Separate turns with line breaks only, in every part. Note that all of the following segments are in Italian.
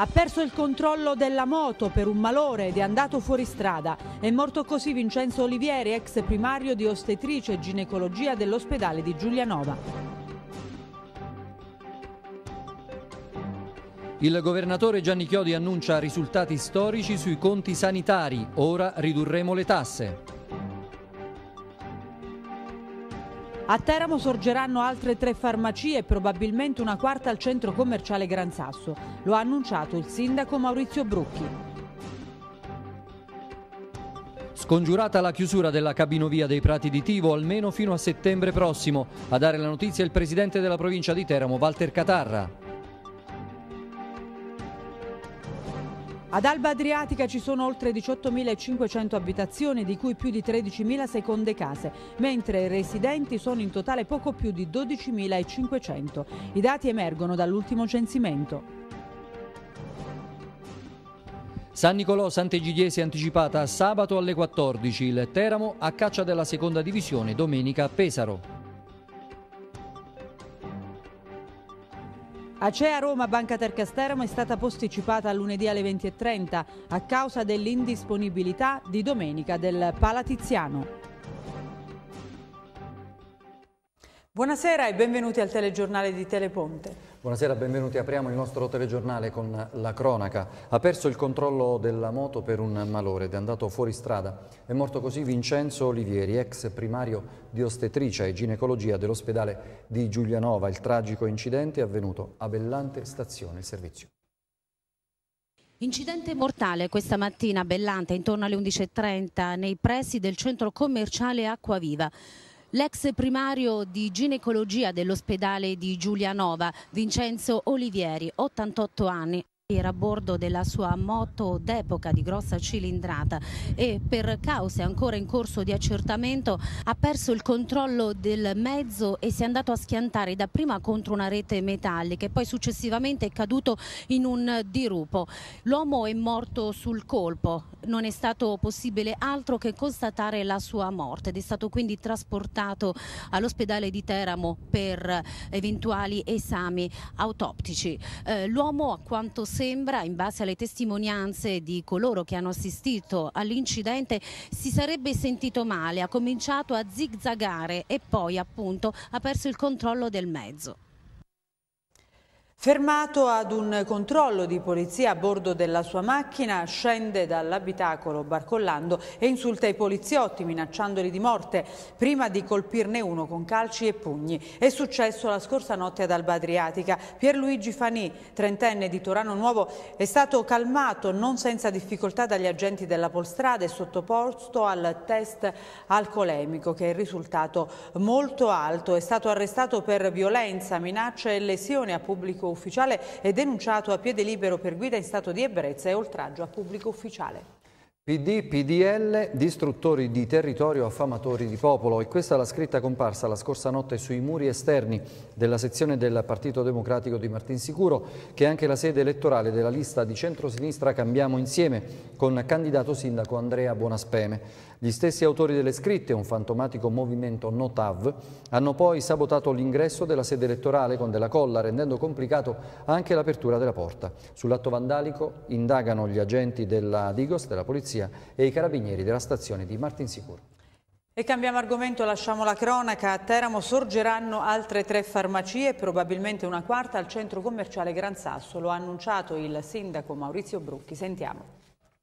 ha perso il controllo della moto per un malore ed è andato fuori strada. È morto così Vincenzo Olivieri, ex primario di ostetrice e ginecologia dell'ospedale di Giulianova.
Il governatore Gianni Chiodi annuncia risultati storici sui conti sanitari, ora ridurremo le tasse.
A Teramo sorgeranno altre tre farmacie e probabilmente una quarta al centro commerciale Gran Sasso. Lo ha annunciato il sindaco Maurizio Brucchi.
Scongiurata la chiusura della cabinovia dei Prati di Tivo almeno fino a settembre prossimo. A dare la notizia il presidente della provincia di Teramo, Walter Catarra.
Ad Alba Adriatica ci sono oltre 18.500 abitazioni, di cui più di 13.000 seconde case, mentre i residenti sono in totale poco più di 12.500. I dati emergono dall'ultimo censimento.
San Nicolò Sant'Egidiese anticipata sabato alle 14, il Teramo a caccia della seconda divisione domenica a Pesaro.
Acea Roma Banca Tercasteramo è stata posticipata a lunedì alle 20.30 a causa dell'indisponibilità di domenica del Palatiziano. Buonasera e benvenuti al telegiornale di Teleponte.
Buonasera, benvenuti. Apriamo il nostro telegiornale con la cronaca. Ha perso il controllo della moto per un malore ed è andato fuori strada. È morto così Vincenzo Olivieri, ex primario di ostetricia e ginecologia dell'ospedale di Giulianova. Il tragico incidente è avvenuto a Bellante Stazione. Il servizio.
Incidente mortale questa mattina a Bellante intorno alle 11.30 nei pressi del centro commerciale Acquaviva. L'ex primario di ginecologia dell'ospedale di Giulianova, Vincenzo Olivieri, 88 anni, era a bordo della sua moto d'epoca di grossa cilindrata e per cause ancora in corso di accertamento ha perso il controllo del mezzo e si è andato a schiantare dapprima contro una rete metallica e poi successivamente è caduto in un dirupo. L'uomo è morto sul colpo, non è stato possibile altro che constatare la sua morte ed è stato quindi trasportato all'ospedale di Teramo per eventuali esami autoptici. Eh, L'uomo a quanto sembra, in base alle testimonianze di coloro che hanno assistito all'incidente, si sarebbe sentito male, ha cominciato a zigzagare e poi appunto ha perso il controllo del mezzo.
Fermato ad un controllo di polizia a bordo della sua macchina, scende dall'abitacolo barcollando e insulta i poliziotti minacciandoli di morte prima di colpirne uno con calci e pugni. È successo la scorsa notte ad Alba Adriatica. Pierluigi Fanì, trentenne di Torano Nuovo, è stato calmato non senza difficoltà dagli agenti della Polstrada e sottoposto al test alcolemico che è risultato molto alto. È stato arrestato per violenza, minacce e lesioni a pubblico pubblico ufficiale è denunciato a piede libero per guida in stato di ebbrezza e oltraggio a pubblico ufficiale.
PD, PDL, distruttori di territorio, affamatori di popolo. E questa è la scritta comparsa la scorsa notte sui muri esterni della sezione del Partito Democratico di Martinsicuro, che è anche la sede elettorale della lista di centrosinistra Cambiamo Insieme, con candidato sindaco Andrea Buonaspeme. Gli stessi autori delle scritte, un fantomatico movimento NOTAV, hanno poi sabotato l'ingresso della sede elettorale con della colla, rendendo complicato anche l'apertura della porta. Sull'atto vandalico indagano gli agenti della Digos, della polizia e i carabinieri della stazione di Martinsicuro.
E cambiamo argomento, lasciamo la cronaca. A Teramo sorgeranno altre tre farmacie, probabilmente una quarta al centro commerciale Gran Sasso. Lo ha annunciato il sindaco Maurizio Brucchi. Sentiamo.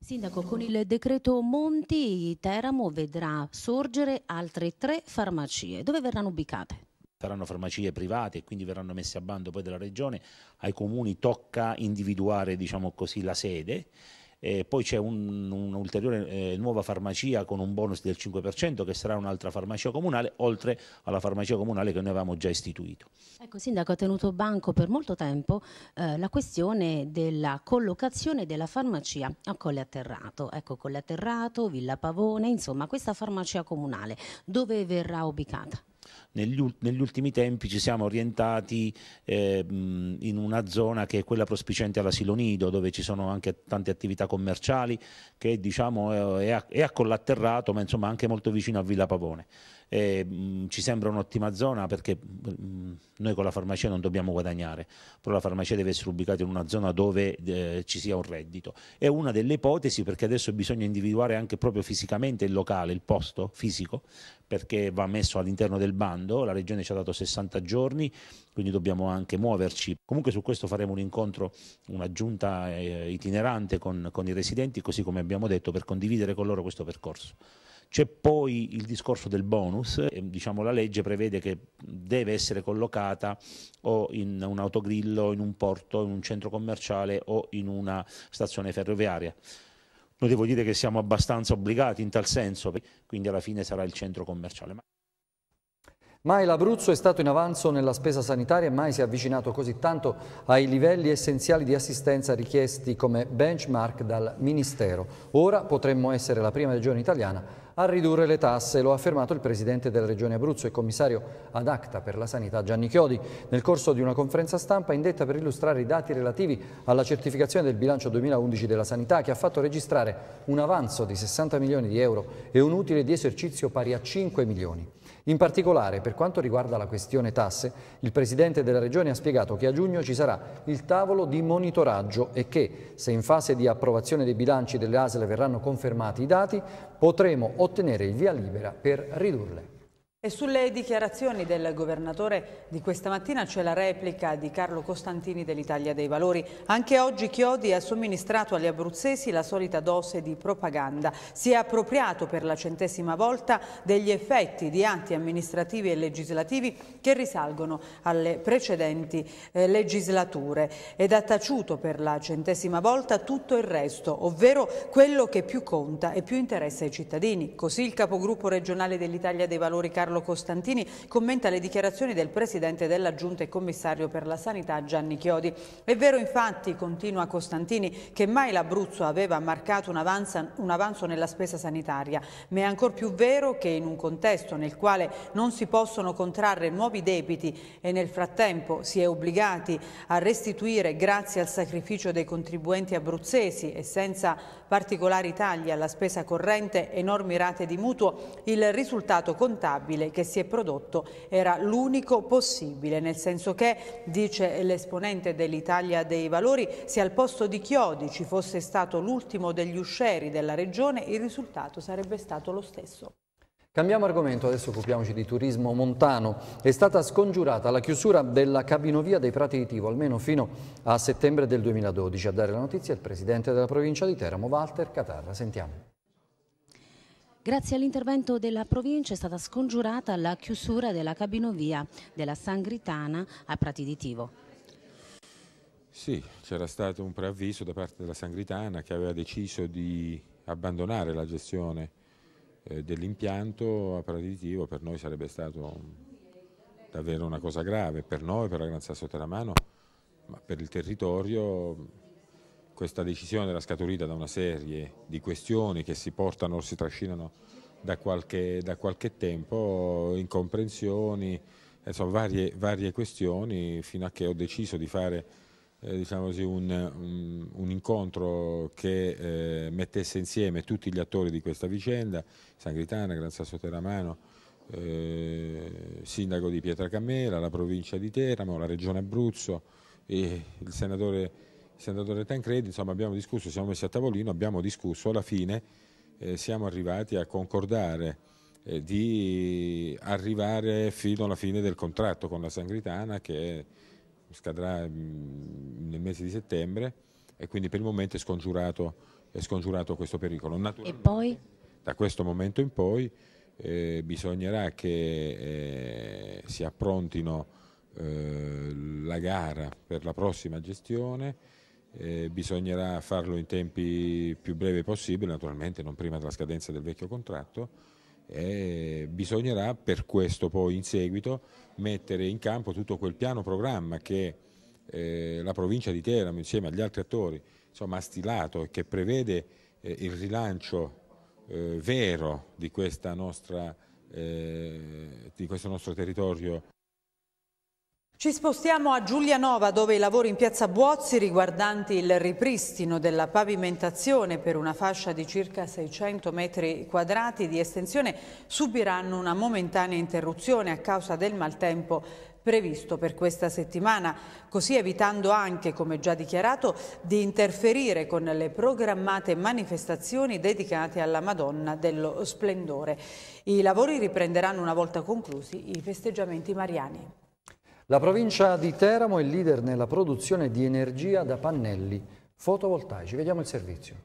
Sindaco, con il decreto Monti Teramo vedrà sorgere altre tre farmacie. Dove verranno ubicate?
saranno farmacie private e quindi verranno messe a bando poi dalla regione, ai comuni tocca individuare diciamo così, la sede eh, poi c'è un'ulteriore un eh, nuova farmacia con un bonus del 5% che sarà un'altra farmacia comunale, oltre alla farmacia comunale che noi avevamo già istituito.
Ecco, Sindaco, ha tenuto banco per molto tempo eh, la questione della collocazione della farmacia a Colle Atterrato. Ecco, Colle Atterrato, Villa Pavone, insomma, questa farmacia comunale, dove verrà ubicata?
negli, ultimi tempi ci siamo orientati eh, in una zona che è quella prospiciente all'asilo nido, dove ci sono anche tante attività commerciali, che diciamo, è, è accollaterrato, ma insomma anche molto vicino a Villa Pavone eh, mh, mm, ci sembra un'ottima zona perché mh, mm, noi con la farmacia non dobbiamo guadagnare, però la farmacia deve essere ubicata in una zona dove eh, ci sia un reddito. È una delle ipotesi perché adesso bisogna individuare anche proprio fisicamente il locale, il posto fisico, perché va messo all'interno del bando, la regione ci ha dato 60 giorni, quindi dobbiamo anche muoverci. Comunque su questo faremo un incontro, una giunta eh, itinerante con, con i residenti, così come abbiamo detto, per condividere con loro questo percorso. C'è poi il discorso del bonus, diciamo la legge prevede che deve essere collocata o in un autogrillo, in un porto, in un centro commerciale o in una stazione ferroviaria. Noi devo dire che siamo abbastanza obbligati in tal senso, quindi alla fine sarà il centro commerciale.
Mai l'Abruzzo è stato in avanzo nella spesa sanitaria e mai si è avvicinato così tanto ai livelli essenziali di assistenza richiesti come benchmark dal Ministero. Ora potremmo essere la prima regione italiana a ridurre le tasse, lo ha affermato il presidente della Regione Abruzzo e commissario ad acta per la sanità Gianni Chiodi nel corso di una conferenza stampa indetta per illustrare i dati relativi alla certificazione del bilancio 2011 della sanità che ha fatto registrare un avanzo di 60 milioni di euro e un utile di esercizio pari a 5 milioni. In particolare, per quanto riguarda la questione tasse, il Presidente della Regione ha spiegato che a giugno ci sarà il tavolo di monitoraggio e che, se in fase di approvazione dei bilanci delle ASL verranno confermati i dati, potremo ottenere il via libera per ridurle.
E sulle dichiarazioni del governatore di questa mattina c'è la replica di Carlo Costantini dell'Italia dei Valori. Anche oggi Chiodi ha somministrato agli abruzzesi la solita dose di propaganda. Si è appropriato per la centesima volta degli effetti di atti amministrativi e legislativi che risalgono alle precedenti eh, legislature ed ha taciuto per la centesima volta tutto il resto, ovvero quello che più conta e più interessa ai cittadini. Così il capogruppo regionale dell'Italia dei Valori Carlo Carlo Costantini commenta le dichiarazioni del Presidente della Giunta e Commissario per la Sanità Gianni Chiodi. È vero infatti, continua Costantini, che mai l'Abruzzo aveva marcato un, avanza, un avanzo nella spesa sanitaria, ma è ancor più vero che in un contesto nel quale non si possono contrarre nuovi debiti e nel frattempo si è obbligati a restituire grazie al sacrificio dei contribuenti abruzzesi e senza particolari tagli alla spesa corrente enormi rate di mutuo, il risultato contabile stabile che si è prodotto era l'unico possibile, nel senso che, dice l'esponente dell'Italia dei Valori, se al posto di Chiodi ci fosse stato l'ultimo degli usceri della regione, il risultato sarebbe stato lo stesso.
Cambiamo argomento, adesso occupiamoci di turismo montano. È stata scongiurata la chiusura della cabinovia dei Prati di Tivo, almeno fino a settembre del 2012. A dare la notizia è il presidente della provincia di Teramo, Walter Catarra. Sentiamo.
Grazie all'intervento della provincia è stata scongiurata la chiusura della cabinovia della Sangritana a Prati di Tivo.
Sì, c'era stato un preavviso da parte della Sangritana che aveva deciso di abbandonare la gestione eh, dell'impianto a Prati di Tivo. Per noi sarebbe stato davvero una cosa grave, per noi, per la Gran Sasso Teramano, ma per il territorio questa decisione era scaturita da una serie di questioni che si portano, o si trascinano da qualche, da qualche tempo, incomprensioni, insomma, varie, varie, questioni, fino a che ho deciso di fare eh, diciamo così, un, un, un, incontro che eh, mettesse insieme tutti gli attori di questa vicenda, Sangritana, Gran Sasso Teramano, eh, Sindaco di Pietracammela, la provincia di Teramo, la Regione Abruzzo, il senatore senatore Tancredi, insomma abbiamo discusso, siamo messi a tavolino, abbiamo discusso, alla fine eh, siamo arrivati a concordare eh, di arrivare fino alla fine del contratto con la Sangritana che scadrà mh, mm, nel mese di settembre e quindi per il momento è scongiurato, è scongiurato questo pericolo. E poi? Da questo momento in poi eh, bisognerà che eh, si approntino eh, la gara per la prossima gestione eh, bisognerà farlo in tempi più brevi possibile, naturalmente non prima della scadenza del vecchio contratto e bisognerà per questo poi in seguito mettere in campo tutto quel piano programma che eh, la provincia di Teramo insieme agli altri attori insomma, ha stilato e che prevede eh, il rilancio eh, vero di, nostra, eh, di questo nostro territorio
ci spostiamo a Giulianova dove i lavori in piazza Buozzi riguardanti il ripristino della pavimentazione per una fascia di circa 600 metri quadrati di estensione subiranno una momentanea interruzione a causa del maltempo previsto per questa settimana, così evitando anche, come già dichiarato, di interferire con le programmate manifestazioni dedicate alla Madonna dello Splendore. I lavori riprenderanno una volta conclusi i festeggiamenti mariani.
La provincia di Teramo è leader nella produzione di energia da pannelli fotovoltaici. Vediamo il servizio.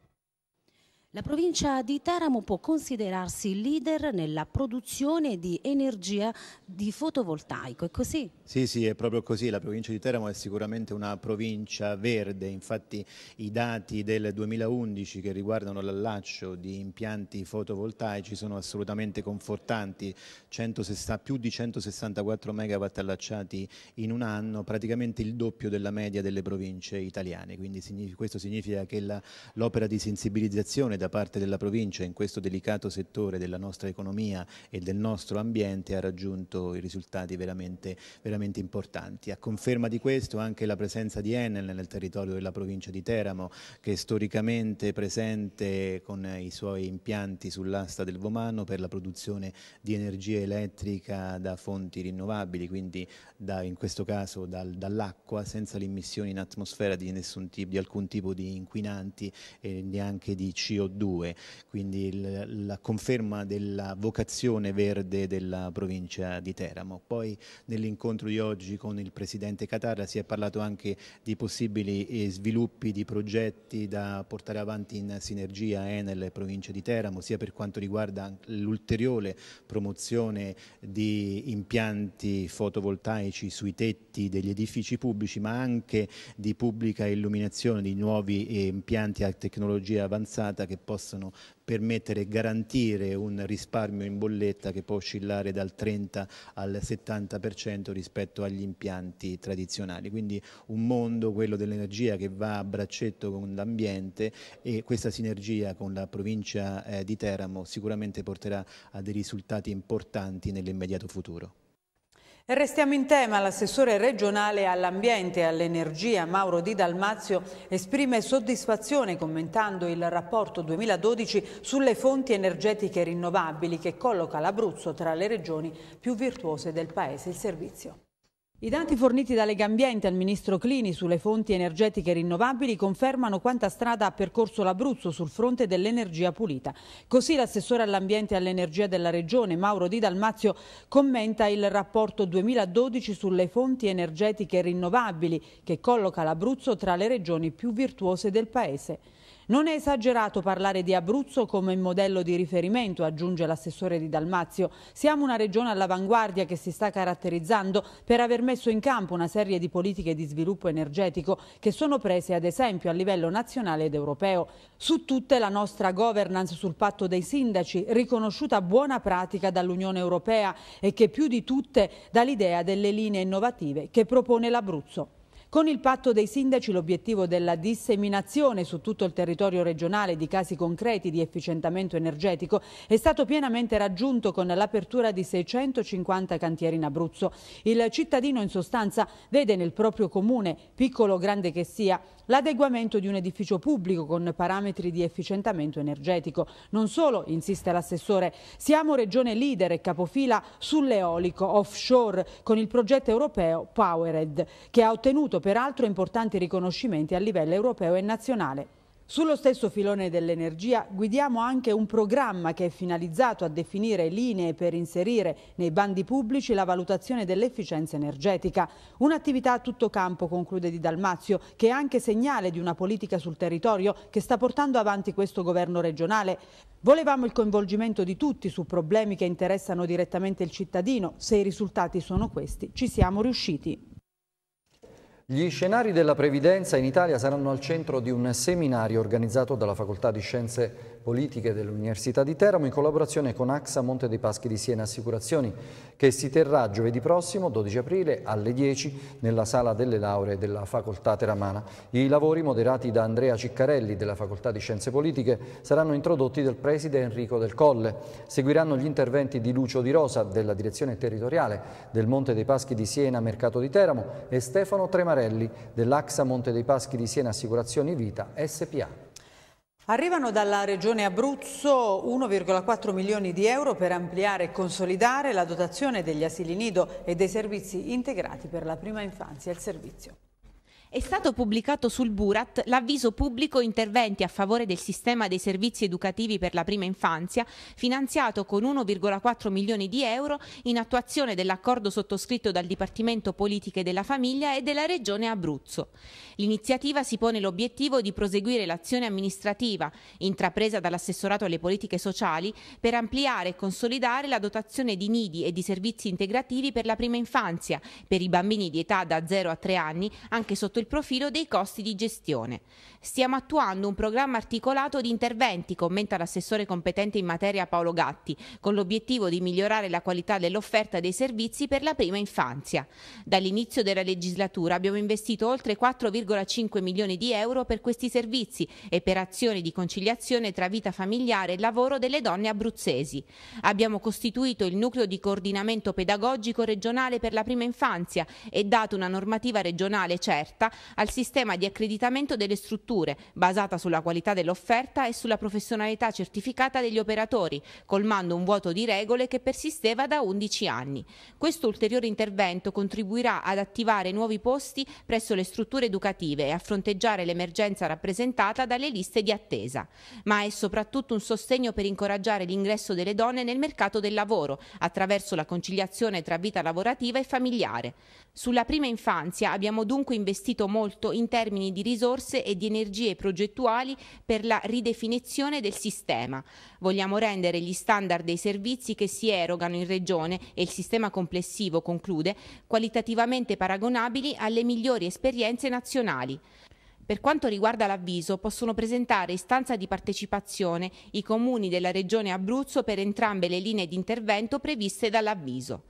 La provincia di Teramo può considerarsi leader nella produzione di energia di fotovoltaico, è così?
Sì, sì, è proprio così. La provincia di Teramo è sicuramente una provincia verde, infatti i dati del 2011 che riguardano l'allaccio di impianti fotovoltaici sono assolutamente confortanti, 160, più di 164 megawatt allacciati in un anno, praticamente il doppio della media delle province italiane, quindi questo significa che l'opera di sensibilizzazione da parte della provincia in questo delicato settore della nostra economia e del nostro ambiente ha raggiunto i risultati veramente, veramente importanti. A conferma di questo anche la presenza di Enel nel territorio della provincia di Teramo che è storicamente presente con i suoi impianti sull'asta del Vomano per la produzione di energia elettrica da fonti rinnovabili, quindi da, in questo caso dal, dall'acqua senza l'immissione in atmosfera di, nessun, di alcun tipo di inquinanti e neanche di CO2 2, quindi il, la conferma della vocazione verde della provincia di Teramo. Poi nell'incontro di oggi con il Presidente Catarra si è parlato anche di possibili eh, sviluppi di progetti da portare avanti in sinergia Enel e provincia di Teramo, sia per quanto riguarda l'ulteriore promozione di impianti fotovoltaici sui tetti degli edifici pubblici, ma anche di pubblica illuminazione di nuovi eh, impianti a tecnologia avanzata che possono permettere e garantire un risparmio in bolletta che può oscillare dal 30 al 70% rispetto agli impianti tradizionali. Quindi un mondo, quello dell'energia, che va a braccetto con l'ambiente e questa sinergia con la provincia eh, di Teramo sicuramente porterà a dei risultati importanti nell'immediato futuro
restiamo in tema, l'assessore regionale all'ambiente e all'energia Mauro Di Dalmazio esprime soddisfazione commentando il rapporto 2012 sulle fonti energetiche rinnovabili che colloca l'Abruzzo tra le regioni più virtuose del Paese. Il servizio. I dati forniti da Lega Ambiente al ministro Clini sulle fonti energetiche rinnovabili confermano quanta strada ha percorso l'Abruzzo sul fronte dell'energia pulita. Così l'assessore all'ambiente e all'energia della regione Mauro Di Dalmazio commenta il rapporto 2012 sulle fonti energetiche rinnovabili che colloca l'Abruzzo tra le regioni più virtuose del paese. Non è esagerato parlare di Abruzzo come modello di riferimento, aggiunge l'assessore di Dalmazio. Siamo una regione all'avanguardia che si sta caratterizzando per aver messo in campo una serie di politiche di sviluppo energetico che sono prese ad esempio a livello nazionale ed europeo. Su tutte la nostra governance sul patto dei sindaci, riconosciuta buona pratica dall'Unione Europea e che più di tutte dà l'idea delle linee innovative che propone l'Abruzzo. Con il patto dei sindaci l'obiettivo della disseminazione su tutto il territorio regionale di casi concreti di efficientamento energetico è stato pienamente raggiunto con l'apertura di 650 cantieri in Abruzzo. Il cittadino in sostanza vede nel proprio comune, piccolo o grande che sia, l'adeguamento di un edificio pubblico con parametri di efficientamento energetico. Non solo, insiste l'assessore, siamo regione leader e capofila sull'eolico offshore con il progetto europeo Powered, che ha ottenuto peraltro importanti riconoscimenti a livello europeo e nazionale. Sullo stesso filone dell'energia guidiamo anche un programma che è finalizzato a definire linee per inserire nei bandi pubblici la valutazione dell'efficienza energetica. Un'attività a tutto campo, conclude Di Dalmazio, che è anche segnale di una politica sul territorio che sta portando avanti questo governo regionale. Volevamo il coinvolgimento di tutti su problemi che interessano direttamente il cittadino. Se i risultati sono questi, ci siamo riusciti.
Gli scenari della previdenza in Italia saranno al centro di un seminario organizzato dalla Facoltà di Scienze politiche dell'Università di Teramo in collaborazione con AXA Monte dei Paschi di Siena Assicurazioni che si terrà giovedì prossimo 12 aprile alle 10 nella Sala delle Lauree della Facoltà Teramana. I lavori moderati da Andrea Ciccarelli della Facoltà di Scienze Politiche saranno introdotti dal preside Enrico Del Colle. Seguiranno gli interventi di Lucio Di Rosa della Direzione Territoriale del Monte dei Paschi di Siena Mercato di Teramo e Stefano Tremarelli dell'AXA Monte dei Paschi di Siena Assicurazioni Vita SPA.
Arrivano dalla Regione Abruzzo 1,4 milioni di euro per ampliare e consolidare la dotazione degli asili nido e dei servizi integrati per la prima infanzia e il servizio. È stato pubblicato sul Burat l'avviso pubblico interventi a favore
del sistema dei servizi educativi per la prima infanzia, finanziato con 1,4 milioni di euro in attuazione dell'accordo sottoscritto dal Dipartimento Politiche della Famiglia e della Regione Abruzzo. L'iniziativa si pone l'obiettivo di proseguire l'azione amministrativa intrapresa dall'assessorato alle politiche sociali per ampliare e consolidare la dotazione di nidi e di servizi integrativi per la prima infanzia, per i bambini di età da 0 a 3 anni, anche sotto il profilo dei costi di gestione. Stiamo attuando un programma articolato di interventi, commenta l'assessore competente in materia Paolo Gatti, con l'obiettivo di migliorare la qualità dell'offerta dei servizi per la prima infanzia. Dall'inizio della legislatura abbiamo investito oltre 4,5 milioni di euro per questi servizi e per azioni di conciliazione tra vita familiare e lavoro delle donne abruzzesi. Abbiamo costituito il nucleo di coordinamento pedagogico regionale per la prima infanzia e dato una normativa regionale certa al sistema di accreditamento delle strutture, basata sulla qualità dell'offerta e sulla professionalità certificata degli operatori, colmando un vuoto di regole che persisteva da 11 anni. Questo ulteriore intervento contribuirà ad attivare nuovi posti presso le strutture educative e a fronteggiare l'emergenza rappresentata dalle liste di attesa. Ma è soprattutto un sostegno per incoraggiare l'ingresso delle donne nel mercato del lavoro, attraverso la conciliazione tra vita lavorativa e familiare. Sulla prima infanzia abbiamo dunque investito investito molto in termini di risorse e di energie progettuali per la ridefinizione del sistema. Vogliamo rendere gli standard dei servizi che si erogano in regione e il sistema complessivo, conclude, qualitativamente paragonabili alle migliori esperienze nazionali. Per quanto riguarda l'avviso, possono presentare istanza di partecipazione i comuni della Regione Abruzzo per entrambe le linee di intervento previste dall'avviso.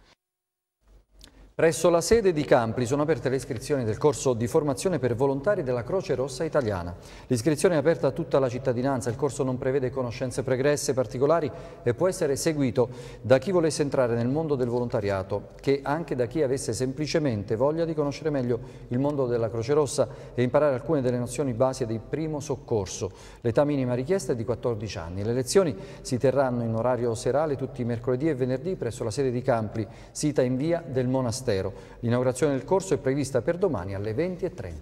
Presso la sede di Campli sono aperte le iscrizioni del corso di formazione per volontari della Croce Rossa Italiana. L'iscrizione è aperta a tutta la cittadinanza, il corso non prevede conoscenze pregresse particolari e può essere seguito da chi volesse entrare nel mondo del volontariato, che anche da chi avesse semplicemente voglia di conoscere meglio il mondo della Croce Rossa e imparare alcune delle nozioni base di primo soccorso. L'età minima richiesta è di 14 anni. Le lezioni si terranno in orario serale tutti i mercoledì e venerdì presso la sede di Campli, sita in via del Monastero monastero. L'inaugurazione del corso è prevista per domani alle 20.30.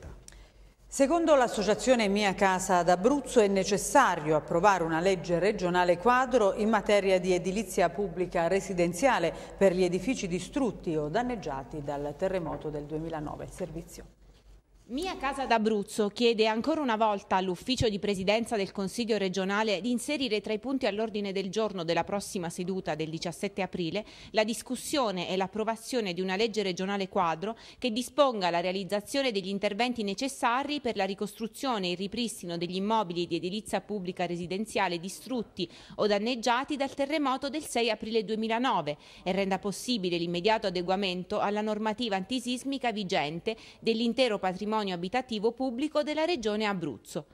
Secondo l'associazione Mia Casa d'Abruzzo è necessario approvare una legge regionale quadro in materia di edilizia pubblica residenziale per gli edifici distrutti o danneggiati dal terremoto del 2009. Servizio.
Mia Casa d'Abruzzo chiede ancora una volta all'ufficio di presidenza del Consiglio regionale di inserire tra i punti all'ordine del giorno della prossima seduta del 17 aprile la discussione e l'approvazione di una legge regionale quadro che disponga la realizzazione degli interventi necessari per la ricostruzione e il ripristino degli immobili di edilizia pubblica residenziale distrutti o danneggiati dal terremoto del 6 aprile 2009 e renda possibile l'immediato adeguamento alla normativa antisismica vigente dell'intero patrimonio patrimonio abitativo pubblico della Regione Abruzzo.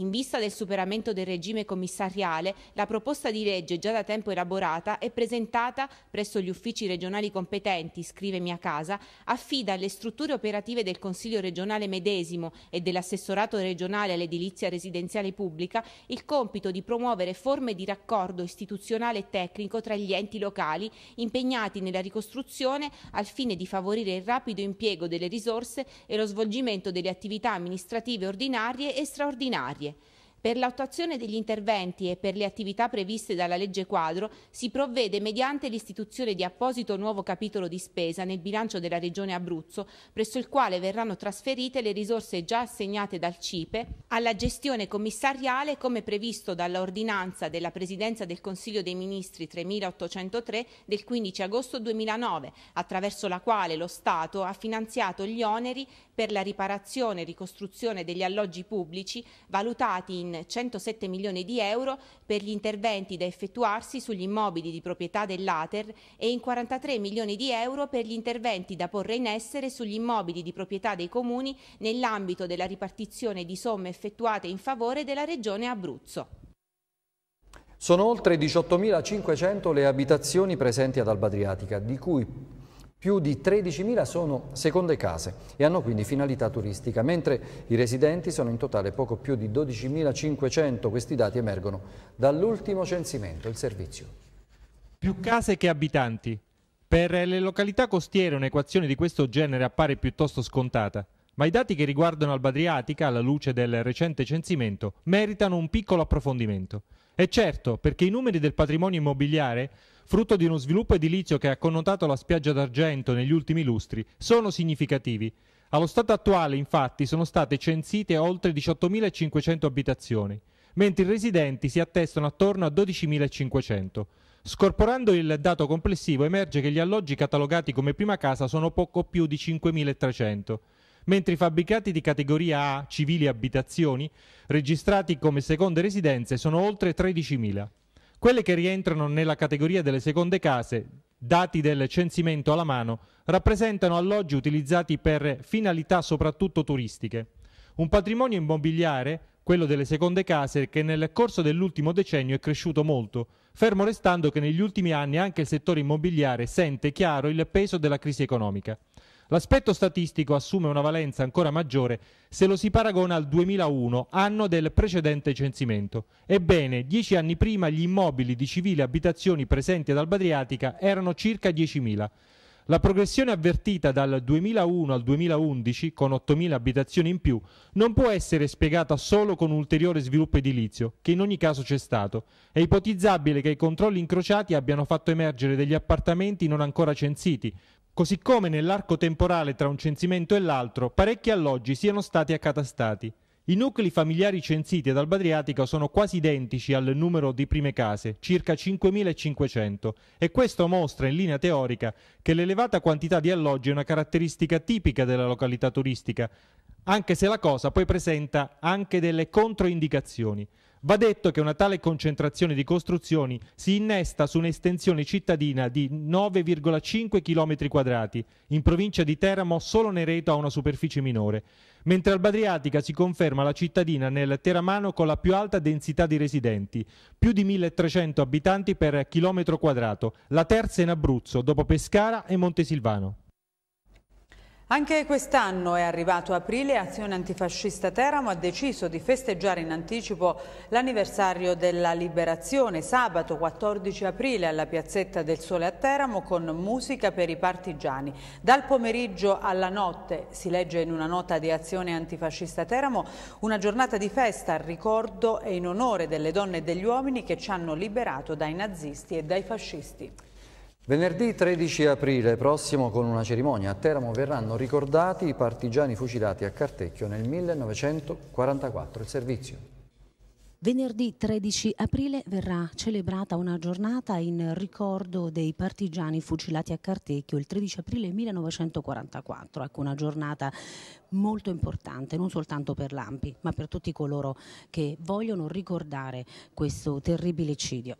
In vista del superamento del regime commissariale, la proposta di legge già da tempo elaborata e presentata presso gli uffici regionali competenti, scrive Mia Casa, affida alle strutture operative del Consiglio regionale medesimo e dell'assessorato regionale all'edilizia residenziale pubblica il compito di promuovere forme di raccordo istituzionale e tecnico tra gli enti locali impegnati nella ricostruzione al fine di favorire il rapido impiego delle risorse e lo svolgimento delle attività amministrative ordinarie e straordinarie. России – Per l'attuazione degli interventi e per le attività previste dalla legge quadro si provvede mediante l'istituzione di apposito nuovo capitolo di spesa nel bilancio della Regione Abruzzo, presso il quale verranno trasferite le risorse già assegnate dal CIPE alla gestione commissariale come previsto dall'ordinanza della Presidenza del Consiglio dei Ministri 3803 del 15 agosto 2009, attraverso la quale lo Stato ha finanziato gli oneri per la riparazione e ricostruzione degli alloggi pubblici valutati in in 107 milioni di euro per gli interventi da effettuarsi sugli immobili di proprietà dell'Ater e in 43 milioni di euro per gli interventi da porre in essere sugli immobili di proprietà dei comuni nell'ambito della ripartizione di somme effettuate in favore della Regione Abruzzo.
Sono oltre 18.500 le abitazioni presenti ad Alba Adriatica, di cui più di 13.000 sono seconde case e hanno quindi finalità turistica, mentre i residenti sono in totale poco più di 12.500. Questi dati emergono dall'ultimo censimento, il servizio. Più case che abitanti.
Per le località costiere un'equazione di questo genere appare piuttosto scontata, ma i dati che riguardano Alba Adriatica, alla luce del recente censimento, meritano un piccolo approfondimento. E certo, perché i numeri del patrimonio immobiliare frutto di uno sviluppo edilizio che ha connotato la spiaggia d'argento negli ultimi lustri, sono significativi. Allo stato attuale, infatti, sono state censite oltre 18.500 abitazioni, mentre i residenti si attestano attorno a 12.500. Scorporando il dato complessivo emerge che gli alloggi catalogati come prima casa sono poco più di 5.300, mentre i fabbricati di categoria A, civili abitazioni, registrati come seconde residenze sono oltre 13.000. Quelle che rientrano nella categoria delle seconde case, dati del censimento alla mano, rappresentano alloggi utilizzati per finalità soprattutto turistiche. Un patrimonio immobiliare, quello delle seconde case, che nel corso dell'ultimo decennio è cresciuto molto, fermo restando che negli ultimi anni anche il settore immobiliare sente chiaro il peso della crisi economica. L'aspetto statistico assume una valenza ancora maggiore se lo si paragona al 2001, anno del precedente censimento. Ebbene, dieci anni prima gli immobili di civili abitazioni presenti ad Alba Adriatica erano circa 10.000. La progressione avvertita dal 2001 al 2011, con 8.000 abitazioni in più, non può essere spiegata solo con ulteriore sviluppo edilizio, che in ogni caso c'è stato. È ipotizzabile che i controlli incrociati abbiano fatto emergere degli appartamenti non ancora censiti, così come nell'arco temporale tra un censimento e l'altro parecchi alloggi siano stati accatastati. I nuclei familiari censiti dal Badriatico sono quasi identici al numero di prime case, circa 5.500, e questo mostra in linea teorica che l'elevata quantità di alloggi è una caratteristica tipica della località turistica, anche se la cosa poi presenta anche delle controindicazioni. Va detto che una tale concentrazione di costruzioni si innesta su un'estensione cittadina di 9,5 km quadrati. In provincia di Teramo solo Nereto ha una superficie minore, mentre al Badriatica si conferma la cittadina nel Teramano con la più alta densità di residenti, più di 1300 abitanti per chilometro quadrato, la terza in Abruzzo dopo Pescara e Montesilvano.
Anche quest'anno è arrivato aprile e Azione Antifascista Teramo ha deciso di festeggiare in anticipo l'anniversario della liberazione. Sabato 14 aprile alla Piazzetta del Sole a Teramo con musica per i partigiani. Dal pomeriggio alla notte, si legge in una nota di Azione Antifascista Teramo, una giornata di festa al ricordo e in onore delle donne e degli uomini che ci hanno liberato dai nazisti e dai fascisti.
Venerdì 13 aprile prossimo con una cerimonia a Teramo verranno ricordati i partigiani fucilati a Cartecchio nel 1944. Il servizio. Venerdì
13 aprile verrà celebrata una giornata in ricordo dei partigiani fucilati a Cartecchio il 13 aprile 1944, ecco una giornata molto importante non soltanto per l'AMPI ma per tutti coloro che vogliono ricordare questo terribile cidio.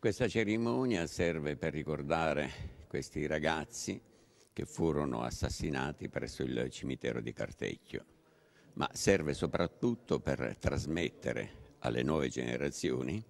Questa cerimonia serve per ricordare questi ragazzi che furono assassinati presso il cimitero di Cartecchio, ma serve soprattutto per trasmettere alle nuove generazioni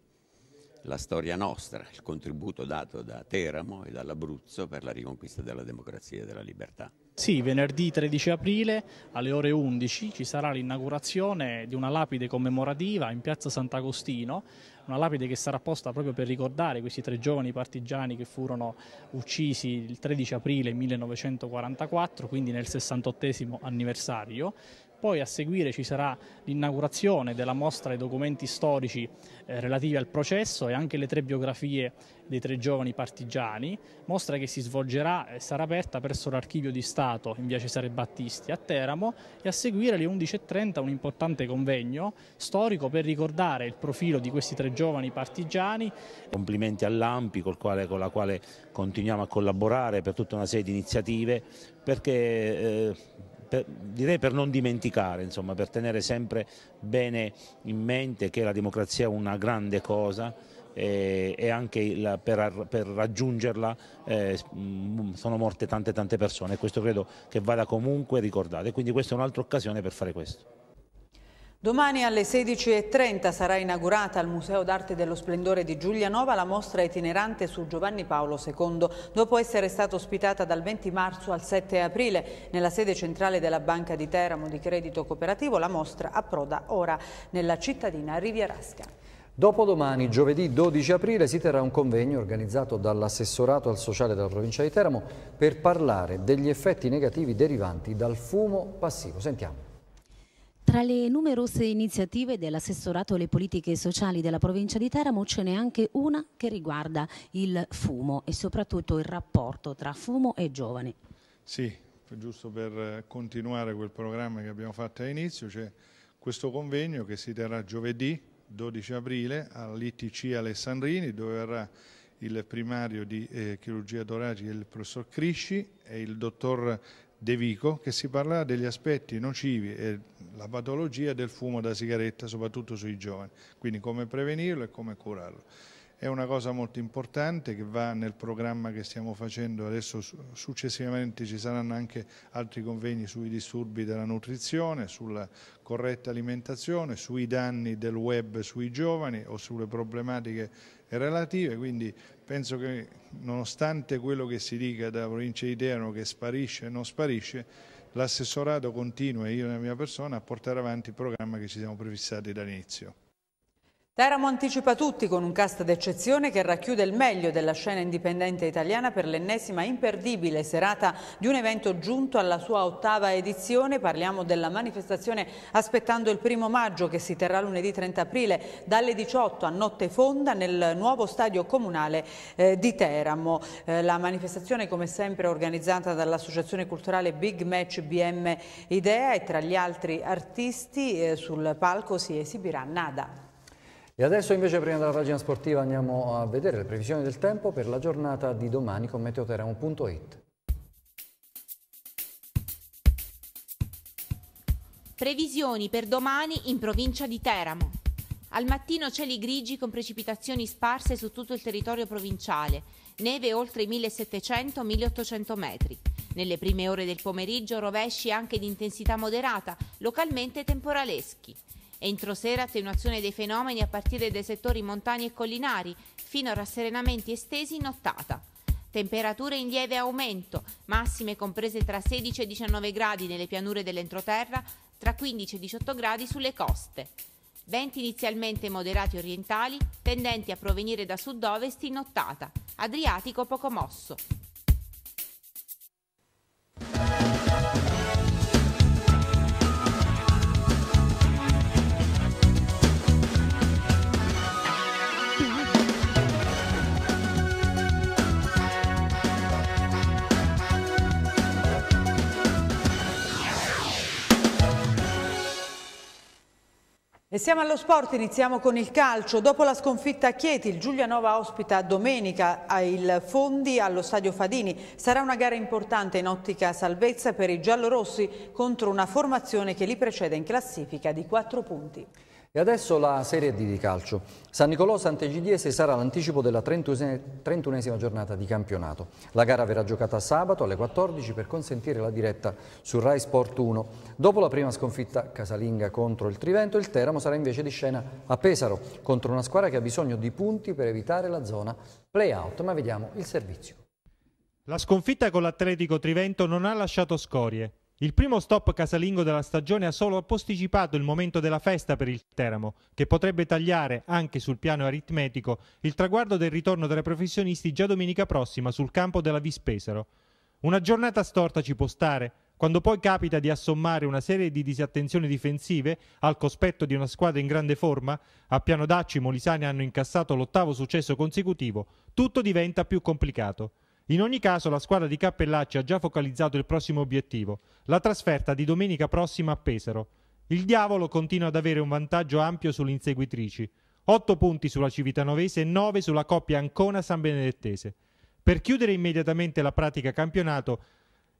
la storia nostra, il contributo dato da Teramo e dall'Abruzzo per la riconquista della democrazia e della libertà.
Sì, venerdì 13 aprile alle ore 11 ci sarà l'inaugurazione di una lapide commemorativa in piazza Sant'Agostino una lapide che sarà posta proprio per ricordare questi tre giovani partigiani che furono uccisi il 13 aprile 1944, quindi nel 68 anniversario, poi a seguire ci sarà l'inaugurazione della mostra dei documenti storici eh, relativi al processo e anche le tre biografie dei tre giovani partigiani, mostra che si svolgerà e sarà aperta presso l'Archivio di Stato in via Cesare Battisti a Teramo e a seguire alle 11.30 un importante convegno storico per ricordare il profilo di questi tre giovani partigiani. Complimenti all'Ampi con, la quale continuiamo
a collaborare per tutta una serie di iniziative perché eh, per, direi per non dimenticare, insomma, per tenere sempre bene in mente che la democrazia è una grande cosa e, e anche il, per, per, raggiungerla eh, mm, sono morte tante tante persone e questo credo che vada comunque ricordato e quindi questa è un'altra occasione per fare questo.
Domani alle 16.30 sarà inaugurata al Museo d'Arte dello Splendore di Giulianova la mostra itinerante su Giovanni Paolo II, dopo essere stata ospitata dal 20 marzo al 7 aprile. Nella sede centrale della Banca di Teramo di Credito Cooperativo la mostra approda ora nella cittadina rivierasca.
Dopodomani, giovedì 12 aprile, si terrà un convegno organizzato dall'assessorato al sociale della provincia di Teramo per parlare degli effetti negativi derivanti dal fumo passivo. Sentiamo.
Tra le numerose iniziative dell'assessorato alle politiche sociali della provincia di Teramo ce n'è anche una che riguarda il fumo e soprattutto il
rapporto tra fumo e giovani. Sì, giusto per eh, continuare quel programma che abbiamo fatto all'inizio, c'è questo convegno che si terrà giovedì 12 aprile all'ITC Alessandrini dove verrà il primario di eh, chirurgia toracica il professor Crisci e il dottor De Vico che si parlerà degli aspetti nocivi e la patologia del fumo da sigaretta, soprattutto sui giovani, quindi come prevenirlo e come curarlo. È una cosa molto importante che va nel programma che stiamo facendo adesso, successivamente ci saranno anche altri convegni sui disturbi della nutrizione, sulla corretta alimentazione, sui danni del web sui giovani o sulle problematiche relative, quindi penso che nonostante quello che si dica da provincia di Terno che sparisce e non sparisce, l'assessorato continua, io e la mia persona, a portare avanti il programma che ci siamo prefissati dall'inizio.
Teramo anticipa tutti con un cast d'eccezione che racchiude il meglio della scena indipendente italiana per l'ennesima imperdibile serata di un evento giunto alla sua ottava edizione. Parliamo della manifestazione aspettando il primo maggio che si terrà lunedì 30 aprile dalle 18 a notte fonda nel nuovo stadio comunale eh, di Teramo. Eh, la manifestazione come sempre organizzata dall'associazione culturale Big Match BM Idea e tra gli altri artisti eh, sul palco si esibirà Nada.
E adesso invece prima della pagina sportiva andiamo a vedere le previsioni del tempo per la giornata di domani con meteoteramo.it.
Previsioni per domani in provincia di Teramo. Al mattino cieli grigi con precipitazioni sparse su tutto il territorio provinciale, neve oltre i 1700-1800 metri. Nelle prime ore del pomeriggio rovesci anche di intensità moderata, localmente temporaleschi. Entro sera attenuazione dei fenomeni a partire dai settori montani e collinari, fino a rasserenamenti estesi in nottata. Temperature in lieve aumento, massime comprese tra 16 e 19 gradi nelle pianure dell'entroterra, tra 15 e 18 gradi sulle coste. Venti inizialmente moderati orientali, tendenti a provenire da sud-ovest in nottata, adriatico poco mosso.
E siamo allo sport, iniziamo con il calcio. Dopo la sconfitta a Chieti, il Giulianova ospita domenica il Fondi allo stadio Fadini. Sarà una gara importante in ottica salvezza per i giallorossi contro una formazione che li precede in classifica di 4 punti.
E adesso la Serie D di calcio. San Nicolò Sant'Egidiese sarà l'anticipo della 31esima giornata di campionato. La gara verrà giocata sabato alle 14 per consentire la diretta su Rai Sport 1. Dopo la prima sconfitta casalinga contro il Trivento, il Teramo sarà invece di scena a Pesaro contro una squadra che ha bisogno di punti per evitare la zona play-out. Ma vediamo il servizio.
La sconfitta con l'Atletico Trivento non ha lasciato scorie. Il primo stop casalingo della stagione ha solo posticipato il momento della festa per il Teramo, che potrebbe tagliare, anche sul piano aritmetico, il traguardo del ritorno delle professionisti già domenica prossima sul campo della Vispesero. Una giornata storta ci può stare, quando poi capita di assommare una serie di disattenzioni difensive al cospetto di una squadra in grande forma, a Pianodacci i Molisani hanno incassato l'ottavo successo consecutivo, tutto diventa più complicato. In ogni caso la squadra di Cappellacci ha già focalizzato il prossimo obiettivo, la trasferta di domenica prossima a Pesaro. Il diavolo continua ad avere un vantaggio ampio sulle inseguitrici, 8 punti sulla Civitanovese e 9 sulla coppia Ancona-San Benedettese. Per chiudere immediatamente la pratica campionato,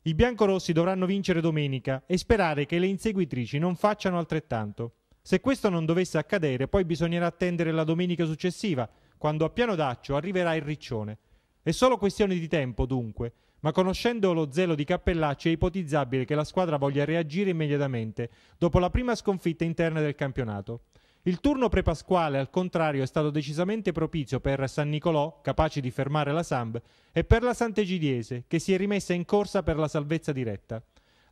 i biancorossi dovranno vincere domenica e sperare che le inseguitrici non facciano altrettanto. Se questo non dovesse accadere, poi bisognerà attendere la domenica successiva, quando a piano d'accio arriverà il riccione. È solo questione di tempo, dunque, ma conoscendo lo zelo di Cappellacci è ipotizzabile che la squadra voglia reagire immediatamente dopo la prima sconfitta interna del campionato. Il turno prepasquale, al contrario, è stato decisamente propizio per San Nicolò, capace di fermare la Samb, e per la Sant'Egidiese, che si è rimessa in corsa per la salvezza diretta.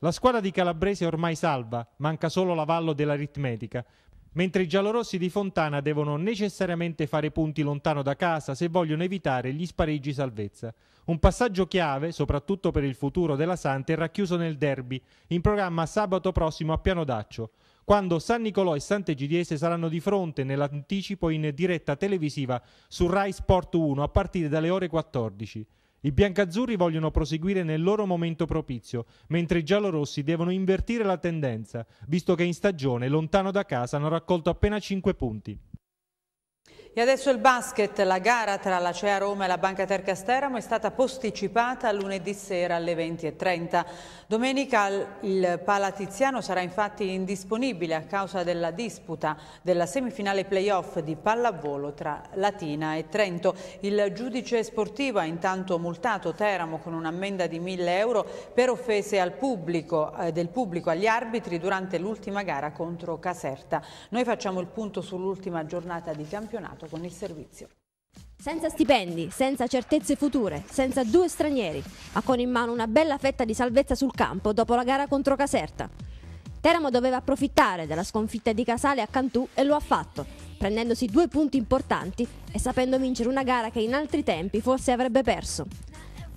La squadra di Calabrese è ormai salva, manca solo l'avallo dell'aritmetica, mentre i giallorossi di Fontana devono necessariamente fare punti lontano da casa se vogliono evitare gli spareggi salvezza. Un passaggio chiave, soprattutto per il futuro della Santa, è racchiuso nel derby, in programma sabato prossimo a Piano d'Accio, quando San Nicolò e Sant'Egidiese saranno di fronte nell'anticipo in diretta televisiva su Rai Sport 1 a partire dalle ore 14. I biancazzurri vogliono proseguire nel loro momento propizio, mentre i giallorossi devono invertire la tendenza, visto che in stagione lontano da casa hanno raccolto appena 5 punti.
E adesso il basket, la gara tra la CEA Roma e la Banca Terca Steramo è stata posticipata a lunedì sera alle 20.30. Domenica il Palatiziano sarà infatti indisponibile a causa della disputa della semifinale playoff di pallavolo tra Latina e Trento. Il giudice sportivo ha intanto multato Teramo con un'ammenda di 1.000 euro per offese pubblico, eh, del pubblico agli arbitri durante l'ultima gara contro Caserta. Noi facciamo il punto sull'ultima giornata di campionato con il servizio.
Senza stipendi, senza certezze future, senza due stranieri, ma con in mano una bella fetta di salvezza sul campo dopo la gara contro Caserta. Teramo doveva approfittare della sconfitta di Casale a Cantù e lo ha fatto, prendendosi due punti importanti e sapendo vincere una gara che in altri tempi forse avrebbe perso.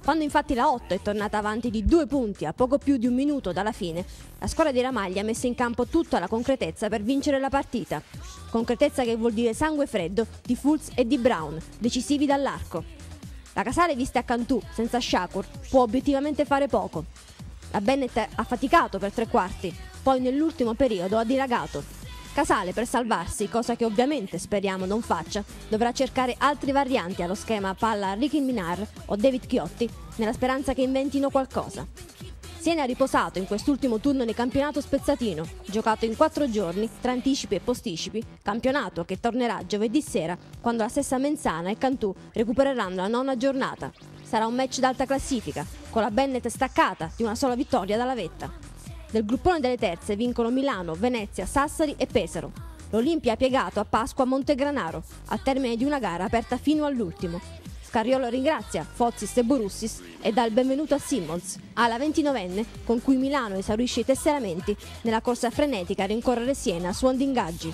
Quando infatti la 8 è tornata avanti di due punti a poco più di un minuto dalla fine, la squadra di Ramaglia ha messo in campo tutta la concretezza per vincere la partita. Concretezza che vuol dire sangue freddo di Fulz e di Brown, decisivi dall'arco. La Casale vista a Cantù, senza Shakur, può obiettivamente fare poco. La Bennett ha faticato per tre quarti, poi nell'ultimo periodo ha dilagato Casale per salvarsi, cosa che ovviamente speriamo non faccia, dovrà cercare altri varianti allo schema palla Ricky Minar o David Chiotti nella speranza che inventino qualcosa. Siena ha riposato in quest'ultimo turno nel campionato spezzatino, giocato in quattro giorni tra anticipi e posticipi, campionato che tornerà giovedì sera quando la stessa Menzana e Cantù recupereranno la nona giornata. Sarà un match d'alta classifica, con la Bennett staccata di una sola vittoria dalla vetta. Del gruppone delle terze vincono Milano, Venezia, Sassari e Pesaro. L'Olimpia ha piegato a Pasqua Montegranaro, a termine di una gara aperta fino all'ultimo. Scariolo ringrazia Fozis e Borussis e dà il benvenuto a Simmons, alla 29enne con cui Milano esaurisce i tesseramenti nella corsa frenetica a rincorrere Siena a suon ingaggi.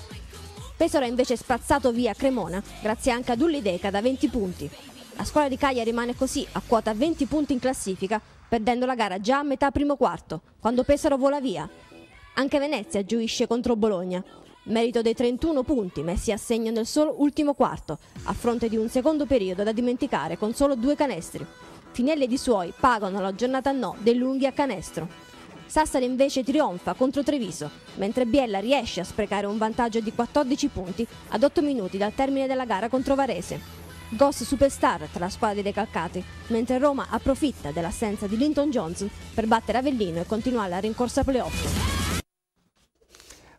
Pesaro è invece spazzato via Cremona grazie anche ad Ullideca da 20 punti. La squadra di Caglia rimane così a quota 20 punti in classifica perdendo la gara già a metà primo quarto, quando Pesaro vola via. Anche Venezia giuisce contro Bologna, merito dei 31 punti messi a segno nel solo ultimo quarto, a fronte di un secondo periodo da dimenticare con solo due canestri. Finelli ed i suoi pagano la giornata no dei lunghi a canestro. Sassari invece trionfa contro Treviso, mentre Biella riesce a sprecare un vantaggio di 14 punti ad 8 minuti dal termine della gara contro Varese. Ghost superstar tra la squadra di Recalcati, mentre Roma approfitta dell'assenza di Linton Johnson per battere Avellino e continuare la rincorsa playoff.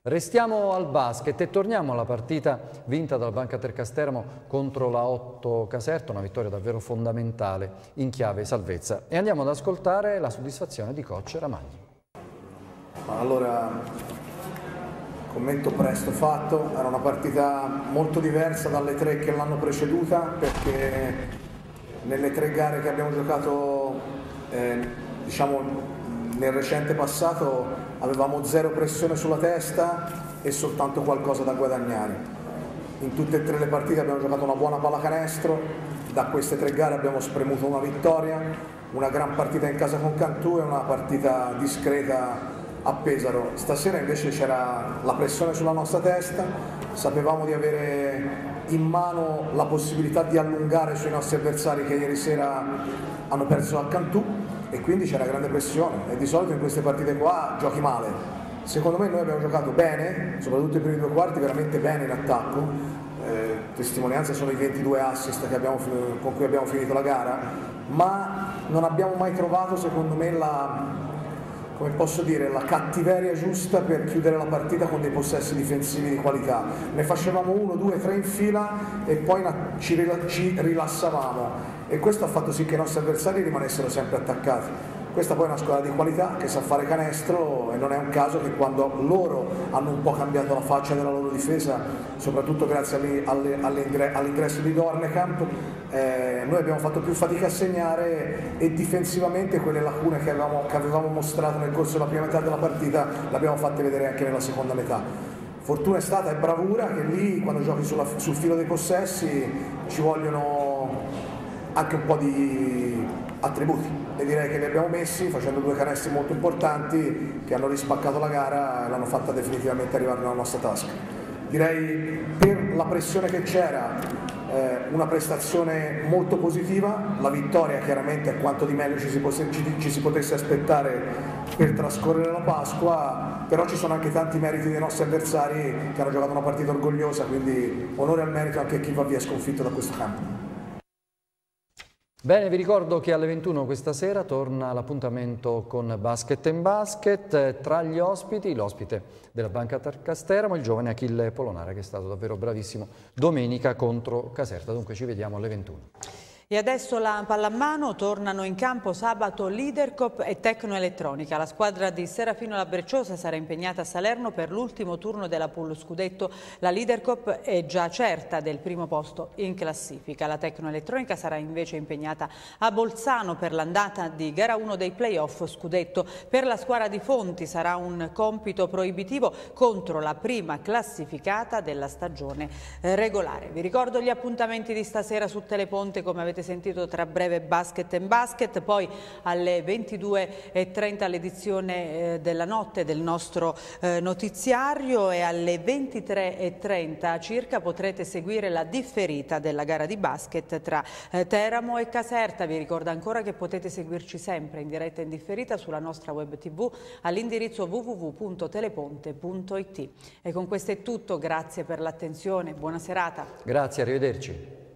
Restiamo al basket e torniamo alla partita vinta dal Banca Tercastermo contro la 8 Caserta, una vittoria davvero fondamentale in chiave salvezza. E andiamo ad ascoltare la soddisfazione di coach Ramagni.
Allora, commento presto fatto, era una partita molto diversa dalle tre che l'hanno preceduta perché nelle tre gare che abbiamo giocato eh, diciamo, nel recente passato avevamo zero pressione sulla testa e soltanto qualcosa da guadagnare. In tutte e tre le partite abbiamo giocato una buona pallacanestro, da queste tre gare abbiamo spremuto una vittoria, una gran partita in casa con Cantù e una partita discreta a Pesaro. Stasera invece c'era la pressione sulla nostra testa, sapevamo di avere in mano la possibilità di allungare sui nostri avversari che ieri sera hanno perso a Cantù e quindi c'era grande pressione e di solito in queste partite qua giochi male. Secondo me noi abbiamo giocato bene, soprattutto i primi due quarti, veramente bene in attacco. Eh, testimonianza sono i 22 assist abbiamo, con cui abbiamo finito la gara, ma non abbiamo mai trovato secondo me la, come posso dire, la cattiveria giusta per chiudere la partita con dei possessi difensivi di qualità. Ne facevamo uno, due, tre in fila e poi ci rilassavamo e questo ha fatto sì che i nostri avversari rimanessero sempre attaccati. Questa poi è una squadra di qualità che sa fare canestro e non è un caso che quando loro hanno un po' cambiato la faccia della loro difesa, soprattutto grazie all'ingresso di Dornecamp, eh, noi abbiamo fatto più fatica a segnare e difensivamente quelle lacune che avevamo, che avevamo mostrato nel corso della prima metà della partita le abbiamo fatte vedere anche nella seconda metà fortuna è stata e bravura che lì quando giochi sulla, sul filo dei possessi ci vogliono anche un po' di attributi e direi che li abbiamo messi facendo due canestri molto importanti che hanno rispaccato la gara e l'hanno fatta definitivamente arrivare nella nostra tasca. Direi per la pressione che c'era eh, una prestazione molto positiva, la vittoria chiaramente è quanto di meglio ci si, ci, ci si potesse aspettare per trascorrere la Pasqua, però ci sono anche tanti meriti dei nostri avversari che hanno giocato una partita orgogliosa, quindi onore al merito anche a chi va via sconfitto da questo campo.
Bene, vi ricordo che alle 21 questa sera torna l'appuntamento con Basket in Basket. Tra gli ospiti, l'ospite della Banca Casteramo, il giovane Achille Polonara, che è stato davvero bravissimo domenica contro Caserta. Dunque ci vediamo alle 21.
E adesso la pallamano tornano in campo sabato Lidercop e Tecnoelettronica. La squadra di Serafino Labrecciosa sarà impegnata a Salerno per l'ultimo turno della Pullo Scudetto. La Lidercop è già certa del primo posto in classifica. La Tecnoelettronica sarà invece impegnata a Bolzano per l'andata di gara 1 dei playoff Scudetto. Per la squadra di Fonti sarà un compito proibitivo contro la prima classificata della stagione regolare. Vi ricordo gli appuntamenti di stasera su Teleponte come avete avete sentito tra breve Basket and Basket, poi alle 22.30 l'edizione eh, della notte del nostro eh, notiziario e alle 23.30 circa potrete seguire la differita della gara di basket tra eh, Teramo e Caserta. Vi ricordo ancora che potete seguirci sempre in diretta e in differita sulla nostra web tv all'indirizzo www.teleponte.it. E con questo è tutto, grazie per l'attenzione, buona serata.
Grazie, arrivederci.